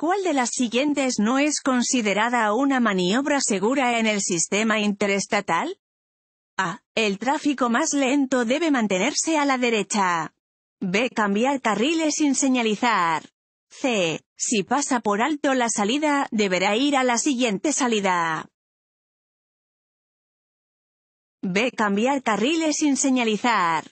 ¿Cuál de las siguientes no es considerada una maniobra segura en el sistema interestatal? A. El tráfico más lento debe mantenerse a la derecha. B. Cambiar carriles sin señalizar. C. Si pasa por alto la salida, deberá ir a la siguiente salida. B. Cambiar carriles sin señalizar.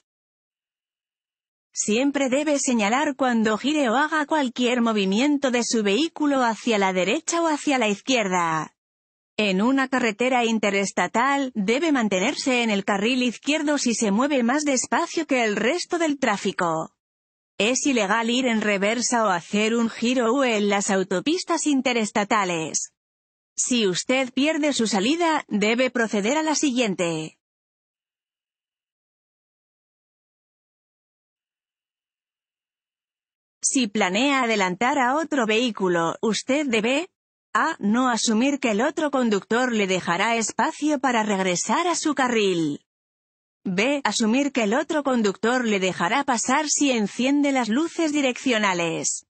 Siempre debe señalar cuando gire o haga cualquier movimiento de su vehículo hacia la derecha o hacia la izquierda. En una carretera interestatal, debe mantenerse en el carril izquierdo si se mueve más despacio que el resto del tráfico. Es ilegal ir en reversa o hacer un giro U en las autopistas interestatales. Si usted pierde su salida, debe proceder a la siguiente. Si planea adelantar a otro vehículo, usted debe a. No asumir que el otro conductor le dejará espacio para regresar a su carril. B. Asumir que el otro conductor le dejará pasar si enciende las luces direccionales.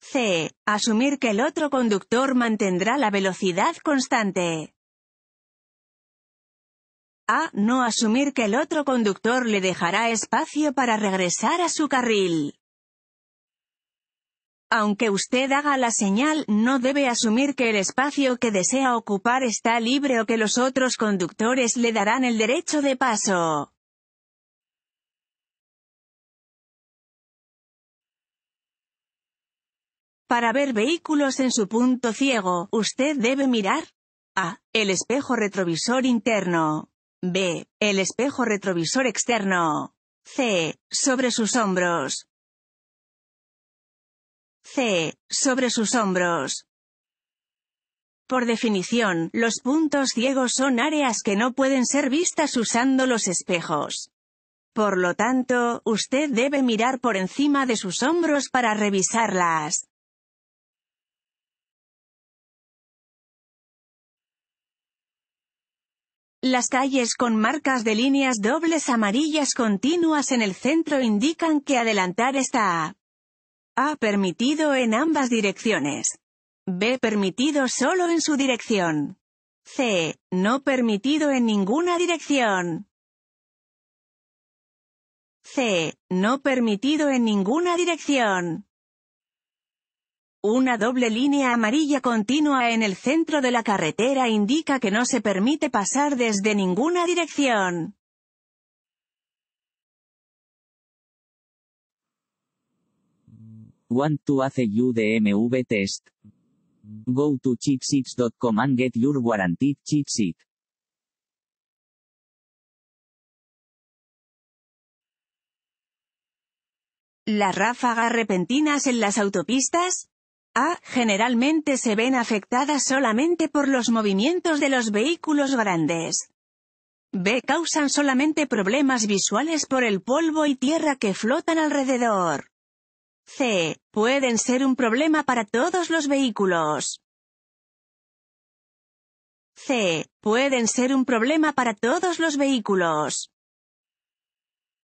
C. Asumir que el otro conductor mantendrá la velocidad constante. A. No asumir que el otro conductor le dejará espacio para regresar a su carril aunque usted haga la señal, no debe asumir que el espacio que desea ocupar está libre o que los otros conductores le darán el derecho de paso. Para ver vehículos en su punto ciego, usted debe mirar a. El espejo retrovisor interno. b. El espejo retrovisor externo. c. Sobre sus hombros c. sobre sus hombros. Por definición, los puntos ciegos son áreas que no pueden ser vistas usando los espejos. Por lo tanto, usted debe mirar por encima de sus hombros para revisarlas. Las calles con marcas de líneas dobles amarillas continuas en el centro indican que adelantar está a permitido en ambas direcciones. B permitido solo en su dirección. C. No permitido en ninguna dirección. C. No permitido en ninguna dirección. Una doble línea amarilla continua en el centro de la carretera indica que no se permite pasar desde ninguna dirección. Want to test? Go to chipsits.com and get your warranty ¿Las ráfagas repentinas en las autopistas? A. Ah, generalmente se ven afectadas solamente por los movimientos de los vehículos grandes. B. Causan solamente problemas visuales por el polvo y tierra que flotan alrededor. C. Pueden ser un problema para todos los vehículos. C. Pueden ser un problema para todos los vehículos.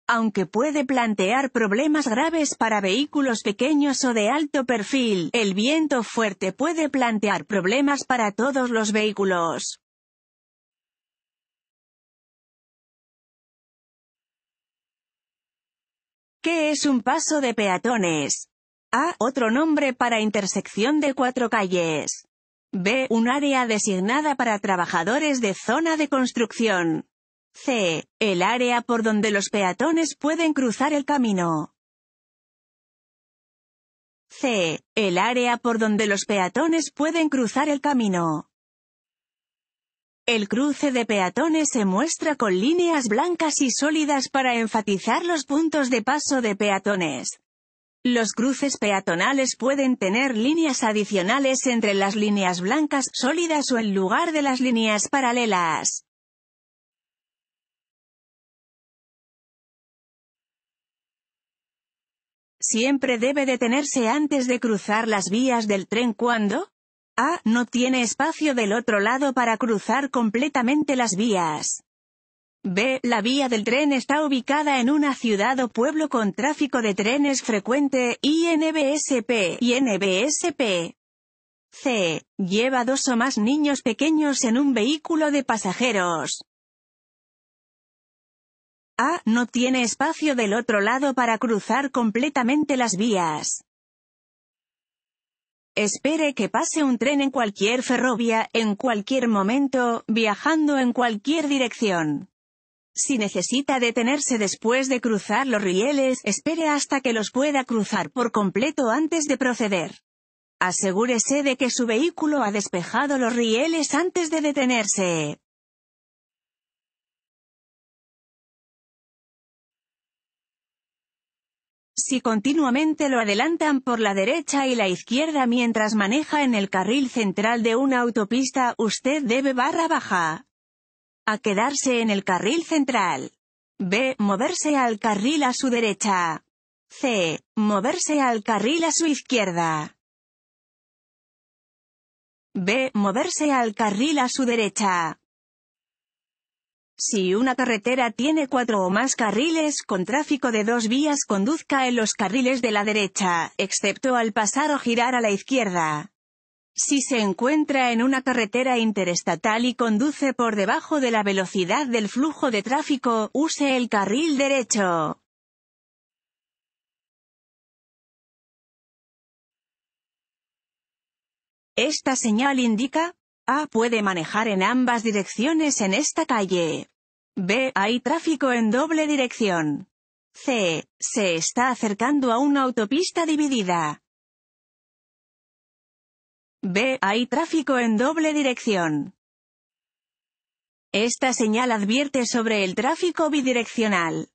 Aunque puede plantear problemas graves para vehículos pequeños o de alto perfil, el viento fuerte puede plantear problemas para todos los vehículos. ¿Qué es un paso de peatones? A. Otro nombre para intersección de cuatro calles. B. Un área designada para trabajadores de zona de construcción. C. El área por donde los peatones pueden cruzar el camino. C. El área por donde los peatones pueden cruzar el camino. El cruce de peatones se muestra con líneas blancas y sólidas para enfatizar los puntos de paso de peatones. Los cruces peatonales pueden tener líneas adicionales entre las líneas blancas sólidas o en lugar de las líneas paralelas. Siempre debe detenerse antes de cruzar las vías del tren cuando a. No tiene espacio del otro lado para cruzar completamente las vías. B. La vía del tren está ubicada en una ciudad o pueblo con tráfico de trenes frecuente, INBSP, INBSP. C. Lleva dos o más niños pequeños en un vehículo de pasajeros. A. No tiene espacio del otro lado para cruzar completamente las vías. Espere que pase un tren en cualquier ferrovia, en cualquier momento, viajando en cualquier dirección. Si necesita detenerse después de cruzar los rieles, espere hasta que los pueda cruzar por completo antes de proceder. Asegúrese de que su vehículo ha despejado los rieles antes de detenerse. si continuamente lo adelantan por la derecha y la izquierda mientras maneja en el carril central de una autopista, usted debe barra baja a quedarse en el carril central. B. Moverse al carril a su derecha. C. Moverse al carril a su izquierda. B. Moverse al carril a su derecha. Si una carretera tiene cuatro o más carriles con tráfico de dos vías conduzca en los carriles de la derecha, excepto al pasar o girar a la izquierda. Si se encuentra en una carretera interestatal y conduce por debajo de la velocidad del flujo de tráfico, use el carril derecho. Esta señal indica, a. Puede manejar en ambas direcciones en esta calle. B. Hay tráfico en doble dirección. C. Se está acercando a una autopista dividida. B. Hay tráfico en doble dirección. Esta señal advierte sobre el tráfico bidireccional.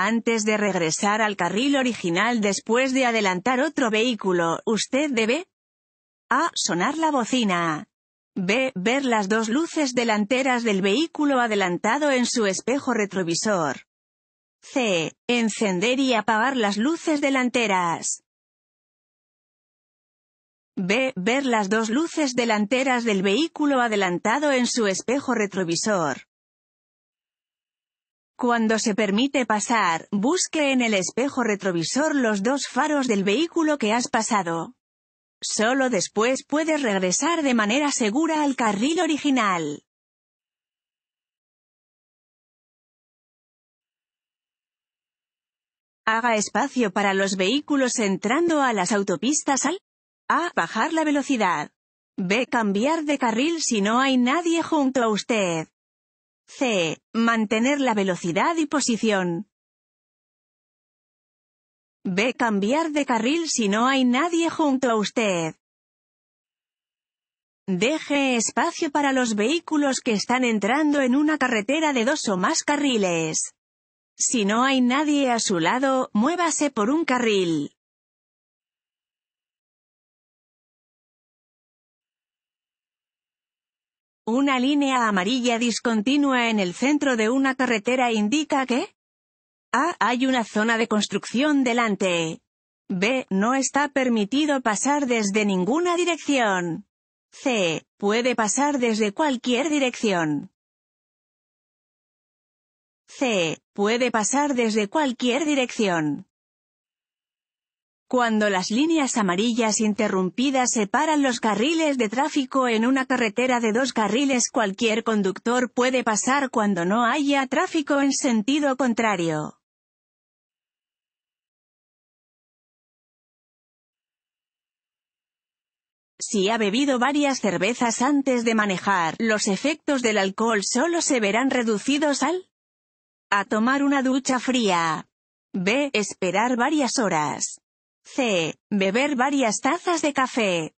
Antes de regresar al carril original después de adelantar otro vehículo, usted debe a. Sonar la bocina. b. Ver las dos luces delanteras del vehículo adelantado en su espejo retrovisor. c. Encender y apagar las luces delanteras. b. Ver las dos luces delanteras del vehículo adelantado en su espejo retrovisor. Cuando se permite pasar, busque en el espejo retrovisor los dos faros del vehículo que has pasado. Solo después puedes regresar de manera segura al carril original. Haga espacio para los vehículos entrando a las autopistas al a. Bajar la velocidad. b. Cambiar de carril si no hay nadie junto a usted. C. Mantener la velocidad y posición. B. Cambiar de carril si no hay nadie junto a usted. Deje espacio para los vehículos que están entrando en una carretera de dos o más carriles. Si no hay nadie a su lado, muévase por un carril. Una línea amarilla discontinua en el centro de una carretera indica que A. Hay una zona de construcción delante. B. No está permitido pasar desde ninguna dirección. C. Puede pasar desde cualquier dirección. C. Puede pasar desde cualquier dirección. Cuando las líneas amarillas interrumpidas separan los carriles de tráfico en una carretera de dos carriles cualquier conductor puede pasar cuando no haya tráfico en sentido contrario. Si ha bebido varias cervezas antes de manejar, los efectos del alcohol solo se verán reducidos al a tomar una ducha fría. B. Esperar varias horas. C. Beber varias tazas de café.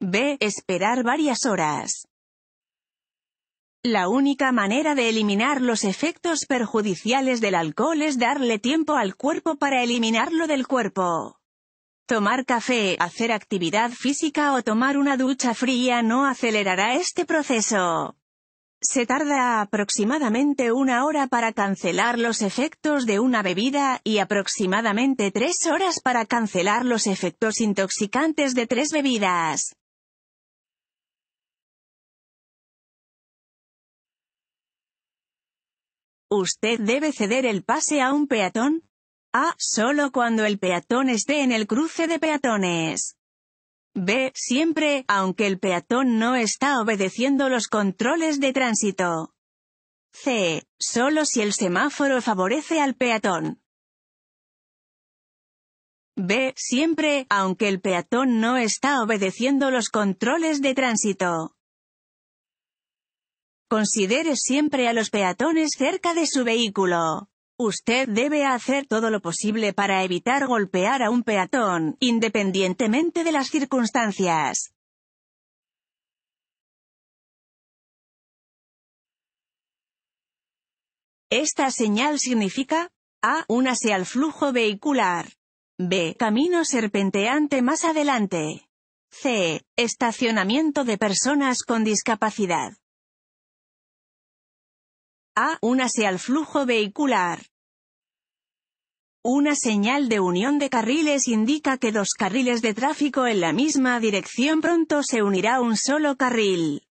B. Esperar varias horas. La única manera de eliminar los efectos perjudiciales del alcohol es darle tiempo al cuerpo para eliminarlo del cuerpo. Tomar café, hacer actividad física o tomar una ducha fría no acelerará este proceso. Se tarda aproximadamente una hora para cancelar los efectos de una bebida y aproximadamente tres horas para cancelar los efectos intoxicantes de tres bebidas. Usted debe ceder el pase a un peatón. A. Ah, solo cuando el peatón esté en el cruce de peatones. B. Siempre, aunque el peatón no está obedeciendo los controles de tránsito. C. Solo si el semáforo favorece al peatón. B. Siempre, aunque el peatón no está obedeciendo los controles de tránsito. Considere siempre a los peatones cerca de su vehículo. Usted debe hacer todo lo posible para evitar golpear a un peatón, independientemente de las circunstancias. Esta señal significa A. Únase al flujo vehicular. B. Camino serpenteante más adelante. C. Estacionamiento de personas con discapacidad. A. Únase al flujo vehicular. Una señal de unión de carriles indica que dos carriles de tráfico en la misma dirección pronto se unirá un solo carril.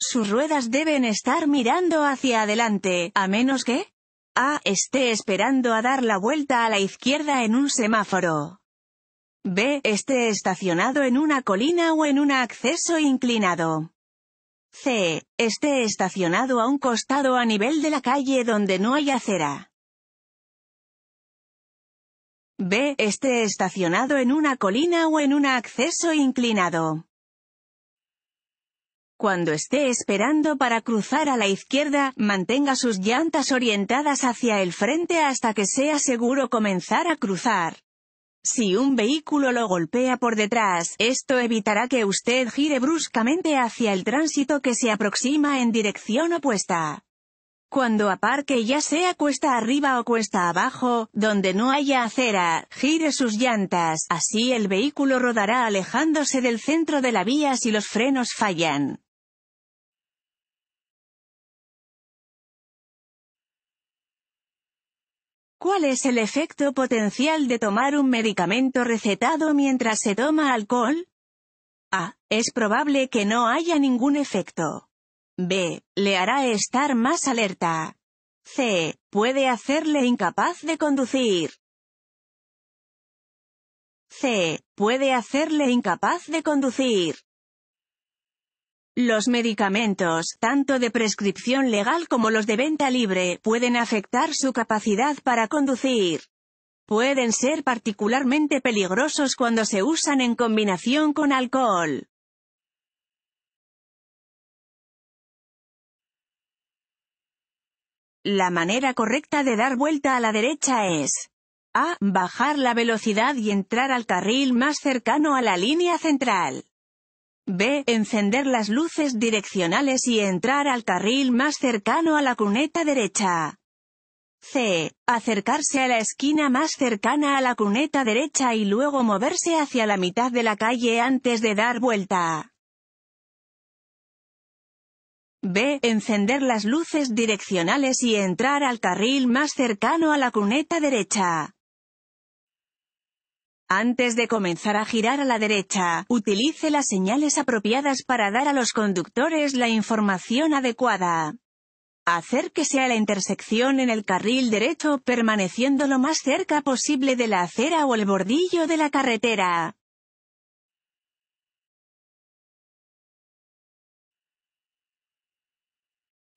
Sus ruedas deben estar mirando hacia adelante, a menos que A. esté esperando a dar la vuelta a la izquierda en un semáforo. B. esté estacionado en una colina o en un acceso inclinado. C. Esté estacionado a un costado a nivel de la calle donde no hay acera. B. Esté estacionado en una colina o en un acceso inclinado. Cuando esté esperando para cruzar a la izquierda, mantenga sus llantas orientadas hacia el frente hasta que sea seguro comenzar a cruzar. Si un vehículo lo golpea por detrás, esto evitará que usted gire bruscamente hacia el tránsito que se aproxima en dirección opuesta. Cuando aparque ya sea cuesta arriba o cuesta abajo, donde no haya acera, gire sus llantas, así el vehículo rodará alejándose del centro de la vía si los frenos fallan. ¿Cuál es el efecto potencial de tomar un medicamento recetado mientras se toma alcohol? A. Es probable que no haya ningún efecto. B. Le hará estar más alerta. C. Puede hacerle incapaz de conducir. C. Puede hacerle incapaz de conducir. Los medicamentos, tanto de prescripción legal como los de venta libre, pueden afectar su capacidad para conducir. Pueden ser particularmente peligrosos cuando se usan en combinación con alcohol. La manera correcta de dar vuelta a la derecha es a. Bajar la velocidad y entrar al carril más cercano a la línea central. B. Encender las luces direccionales y entrar al carril más cercano a la cuneta derecha. C. Acercarse a la esquina más cercana a la cuneta derecha y luego moverse hacia la mitad de la calle antes de dar vuelta. B. Encender las luces direccionales y entrar al carril más cercano a la cuneta derecha. Antes de comenzar a girar a la derecha, utilice las señales apropiadas para dar a los conductores la información adecuada. Acérquese a la intersección en el carril derecho permaneciendo lo más cerca posible de la acera o el bordillo de la carretera.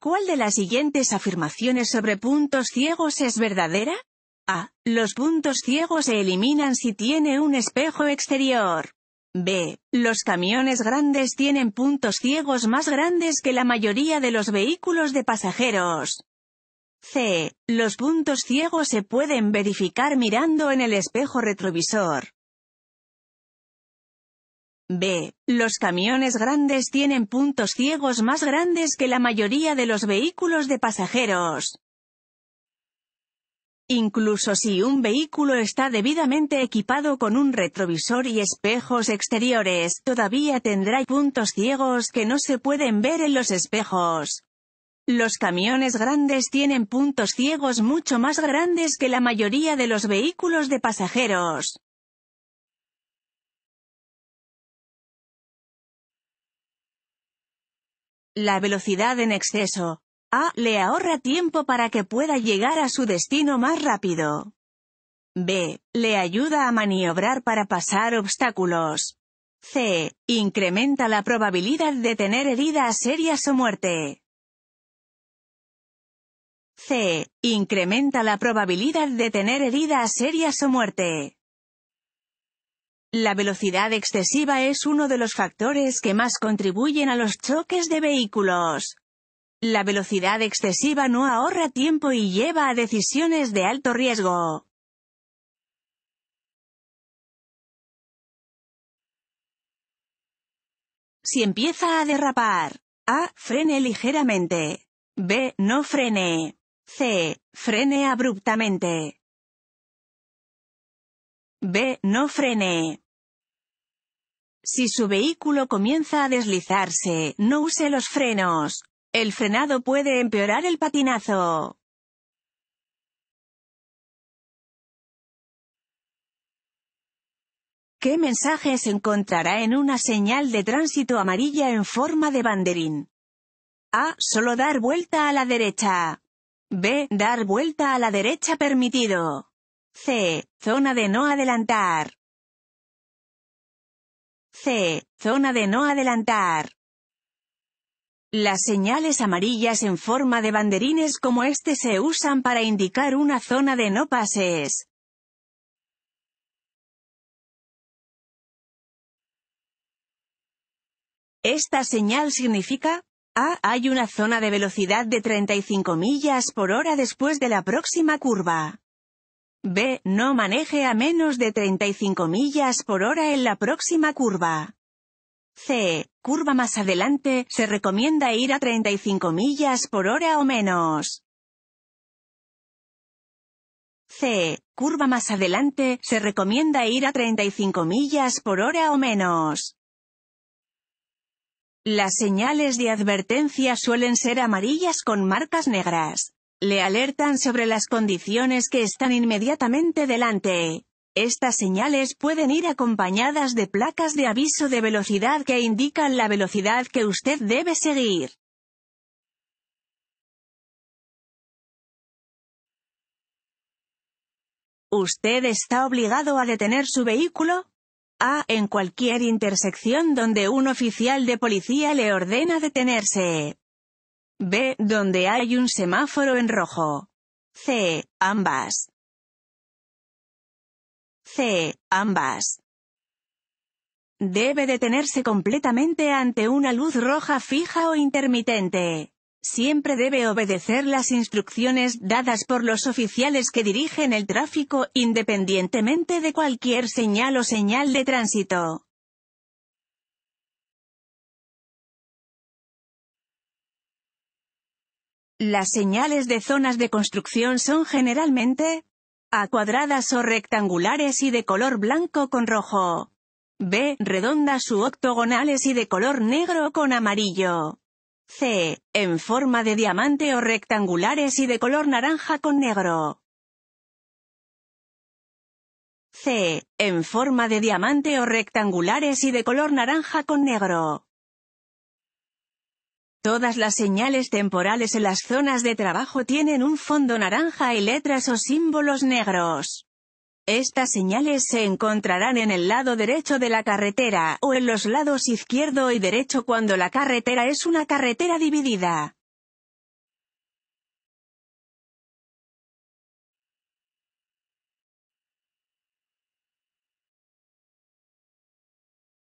¿Cuál de las siguientes afirmaciones sobre puntos ciegos es verdadera? A. Los puntos ciegos se eliminan si tiene un espejo exterior. B. Los camiones grandes tienen puntos ciegos más grandes que la mayoría de los vehículos de pasajeros. C. Los puntos ciegos se pueden verificar mirando en el espejo retrovisor. B. Los camiones grandes tienen puntos ciegos más grandes que la mayoría de los vehículos de pasajeros incluso si un vehículo está debidamente equipado con un retrovisor y espejos exteriores, todavía tendrá puntos ciegos que no se pueden ver en los espejos. Los camiones grandes tienen puntos ciegos mucho más grandes que la mayoría de los vehículos de pasajeros. La velocidad en exceso. A. Le ahorra tiempo para que pueda llegar a su destino más rápido. B. Le ayuda a maniobrar para pasar obstáculos. C. Incrementa la probabilidad de tener heridas serias o muerte. C. Incrementa la probabilidad de tener heridas serias o muerte. La velocidad excesiva es uno de los factores que más contribuyen a los choques de vehículos. La velocidad excesiva no ahorra tiempo y lleva a decisiones de alto riesgo. Si empieza a derrapar, A. Frene ligeramente. B. No frene. C. Frene abruptamente. B. No frene. Si su vehículo comienza a deslizarse, no use los frenos. El frenado puede empeorar el patinazo. ¿Qué se encontrará en una señal de tránsito amarilla en forma de banderín? A. Solo dar vuelta a la derecha. B. Dar vuelta a la derecha permitido. C. Zona de no adelantar. C. Zona de no adelantar. Las señales amarillas en forma de banderines como este se usan para indicar una zona de no pases. Esta señal significa, A. Ah, hay una zona de velocidad de 35 millas por hora después de la próxima curva. B. No maneje a menos de 35 millas por hora en la próxima curva. C. Curva más adelante, se recomienda ir a 35 millas por hora o menos. C. Curva más adelante, se recomienda ir a 35 millas por hora o menos. Las señales de advertencia suelen ser amarillas con marcas negras. Le alertan sobre las condiciones que están inmediatamente delante. Estas señales pueden ir acompañadas de placas de aviso de velocidad que indican la velocidad que usted debe seguir. Usted está obligado a detener su vehículo A. En cualquier intersección donde un oficial de policía le ordena detenerse. B. Donde hay un semáforo en rojo. C. Ambas. Ambas. Debe detenerse completamente ante una luz roja fija o intermitente. Siempre debe obedecer las instrucciones dadas por los oficiales que dirigen el tráfico, independientemente de cualquier señal o señal de tránsito. Las señales de zonas de construcción son generalmente, a cuadradas o rectangulares y de color blanco con rojo. B. Redondas u octogonales y de color negro con amarillo. C. En forma de diamante o rectangulares y de color naranja con negro. C. En forma de diamante o rectangulares y de color naranja con negro. Todas las señales temporales en las zonas de trabajo tienen un fondo naranja y letras o símbolos negros. Estas señales se encontrarán en el lado derecho de la carretera, o en los lados izquierdo y derecho cuando la carretera es una carretera dividida.